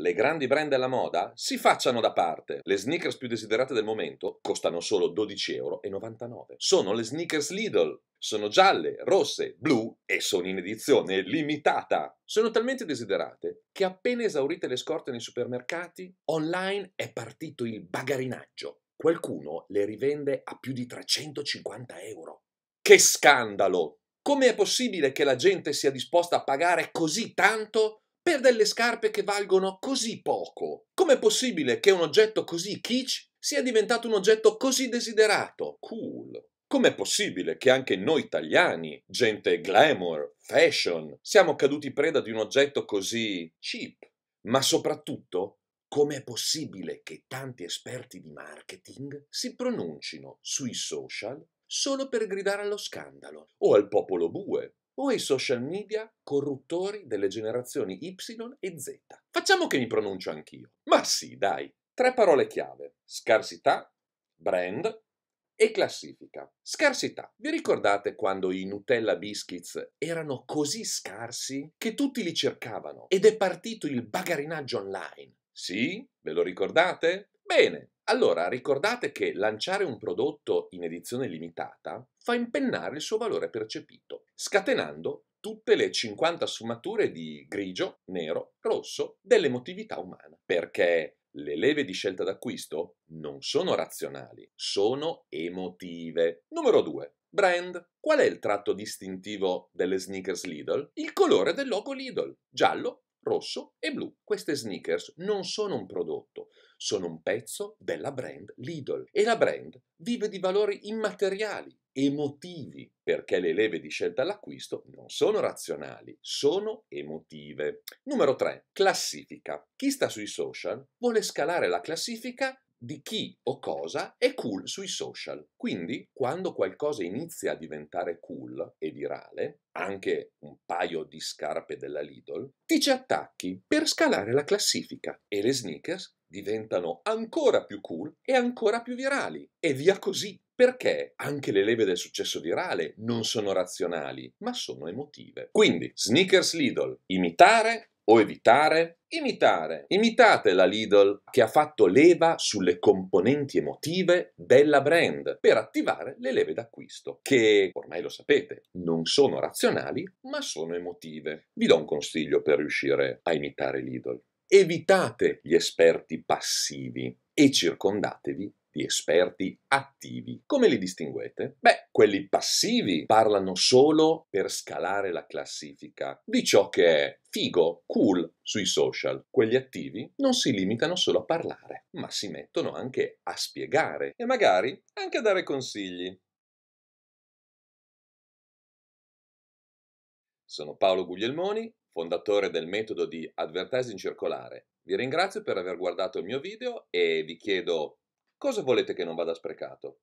le grandi brand della moda si facciano da parte. Le sneakers più desiderate del momento costano solo 12,99 euro. Sono le sneakers Lidl. Sono gialle, rosse, blu e sono in edizione limitata. Sono talmente desiderate che appena esaurite le scorte nei supermercati, online è partito il bagarinaggio. Qualcuno le rivende a più di 350 euro. Che scandalo! Com'è possibile che la gente sia disposta a pagare così tanto per delle scarpe che valgono così poco? Com'è possibile che un oggetto così kitsch sia diventato un oggetto così desiderato? Cool. Com'è possibile che anche noi italiani, gente glamour, fashion, siamo caduti preda di un oggetto così cheap? Ma soprattutto, com'è possibile che tanti esperti di marketing si pronuncino sui social solo per gridare allo scandalo o al popolo bue o i social media corruttori delle generazioni Y e Z. Facciamo che mi pronuncio anch'io. Ma sì, dai. Tre parole chiave. Scarsità, brand e classifica. Scarsità. Vi ricordate quando i Nutella Biscuits erano così scarsi che tutti li cercavano ed è partito il bagarinaggio online? Sì, ve lo ricordate? Bene, allora ricordate che lanciare un prodotto in edizione limitata fa impennare il suo valore percepito, scatenando tutte le 50 sfumature di grigio, nero, rosso dell'emotività umana, perché le leve di scelta d'acquisto non sono razionali, sono emotive. Numero 2. Brand. Qual è il tratto distintivo delle sneakers Lidl? Il colore del logo Lidl. Giallo, rosso e blu. Queste sneakers non sono un prodotto, sono un pezzo della brand Lidl e la brand vive di valori immateriali, emotivi, perché le leve di scelta all'acquisto non sono razionali, sono emotive. Numero 3. Classifica. Chi sta sui social vuole scalare la classifica di chi o cosa è cool sui social. Quindi, quando qualcosa inizia a diventare cool e virale, anche un paio di scarpe della Lidl, ti ci attacchi per scalare la classifica e le sneakers diventano ancora più cool e ancora più virali. E via così. Perché anche le leve del successo virale non sono razionali, ma sono emotive. Quindi, sneakers Lidl, imitare o evitare? Imitare. Imitate la Lidl che ha fatto leva sulle componenti emotive della brand per attivare le leve d'acquisto, che ormai lo sapete, non sono razionali ma sono emotive. Vi do un consiglio per riuscire a imitare Lidl evitate gli esperti passivi e circondatevi di esperti attivi. Come li distinguete? Beh, quelli passivi parlano solo per scalare la classifica di ciò che è figo, cool sui social. Quelli attivi non si limitano solo a parlare, ma si mettono anche a spiegare e magari anche a dare consigli. Sono Paolo Guglielmoni, fondatore del metodo di Advertising Circolare. Vi ringrazio per aver guardato il mio video e vi chiedo cosa volete che non vada sprecato?